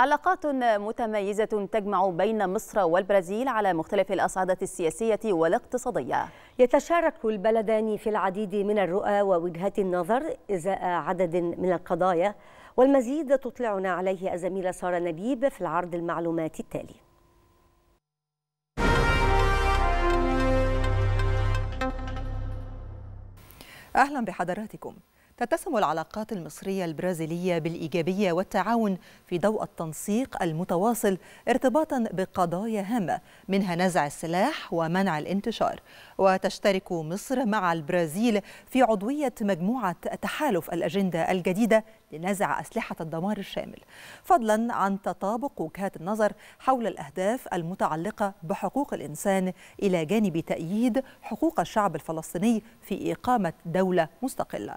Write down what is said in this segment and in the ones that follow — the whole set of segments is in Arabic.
علاقات متميزة تجمع بين مصر والبرازيل على مختلف الأصعدة السياسية والاقتصادية يتشارك البلدان في العديد من الرؤى ووجهات النظر إزاء عدد من القضايا والمزيد تطلعنا عليه الزميلة سارة نبيب في العرض المعلومات التالي أهلا بحضراتكم تتسم العلاقات المصرية البرازيلية بالإيجابية والتعاون في ضوء التنسيق المتواصل ارتباطا بقضايا هامة منها نزع السلاح ومنع الانتشار وتشترك مصر مع البرازيل في عضوية مجموعة تحالف الأجندة الجديدة لنزع أسلحة الدمار الشامل فضلا عن تطابق وجهات النظر حول الأهداف المتعلقة بحقوق الإنسان إلى جانب تأييد حقوق الشعب الفلسطيني في إقامة دولة مستقلة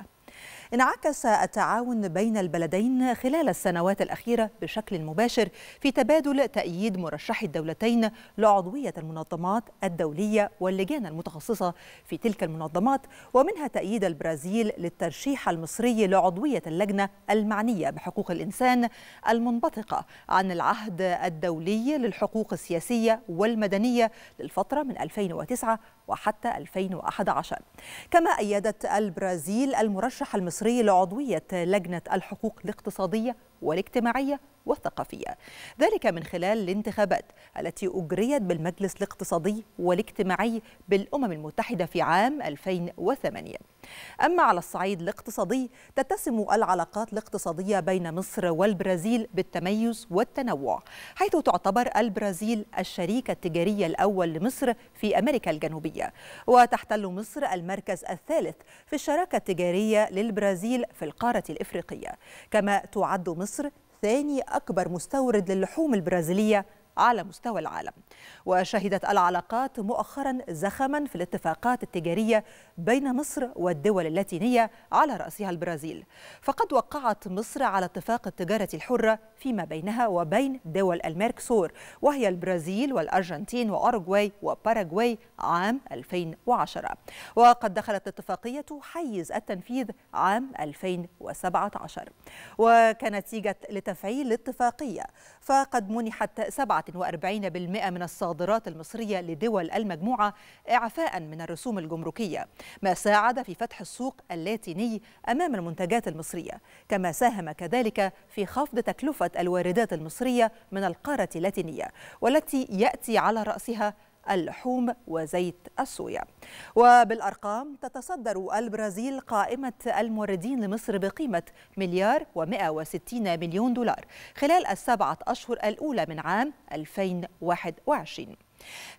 انعكس التعاون بين البلدين خلال السنوات الأخيرة بشكل مباشر في تبادل تأييد مرشحي الدولتين لعضوية المنظمات الدولية واللجان المتخصصة في تلك المنظمات ومنها تأييد البرازيل للترشيح المصري لعضوية اللجنة المعنية بحقوق الإنسان المنبثقة عن العهد الدولي للحقوق السياسية والمدنية للفترة من 2009 وحتى 2011 كما أيدت البرازيل المرشح المصري المصري لعضوية لجنة الحقوق الاقتصادية والاجتماعية والثقافية ذلك من خلال الانتخابات التي أجريت بالمجلس الاقتصادي والاجتماعي بالأمم المتحدة في عام 2008 أما على الصعيد الاقتصادي تتسم العلاقات الاقتصادية بين مصر والبرازيل بالتميز والتنوع حيث تعتبر البرازيل الشريك التجاري الأول لمصر في أمريكا الجنوبية وتحتل مصر المركز الثالث في الشراكة التجارية للبرازيل في القارة الإفريقية كما تعد مصر مصر ثاني أكبر مستورد للحوم البرازيلية على مستوى العالم وشهدت العلاقات مؤخرا زخما في الاتفاقات التجارية بين مصر والدول اللاتينية على رأسها البرازيل فقد وقعت مصر على اتفاق التجارة الحرة فيما بينها وبين دول الميركسور وهي البرازيل والأرجنتين وأوروغواي وباراغواي عام 2010 وقد دخلت الاتفاقية حيز التنفيذ عام 2017 وكنتيجة لتفعيل الاتفاقية فقد منحت سبعة 47% من الصادرات المصرية لدول المجموعة إعفاء من الرسوم الجمركية ما ساعد في فتح السوق اللاتيني أمام المنتجات المصرية كما ساهم كذلك في خفض تكلفة الواردات المصرية من القارة اللاتينية والتي يأتي على رأسها اللحوم وزيت الصويا وبالأرقام تتصدر البرازيل قائمة الموردين لمصر بقيمة مليار و160 مليون دولار خلال السبعة أشهر الأولى من عام 2021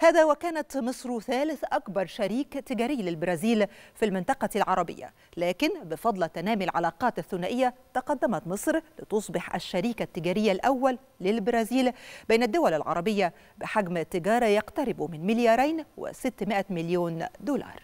هذا وكانت مصر ثالث أكبر شريك تجاري للبرازيل في المنطقة العربية لكن بفضل تنامي العلاقات الثنائية تقدمت مصر لتصبح الشريك التجاري الأول للبرازيل بين الدول العربية بحجم تجارة يقترب من مليارين و600 مليون دولار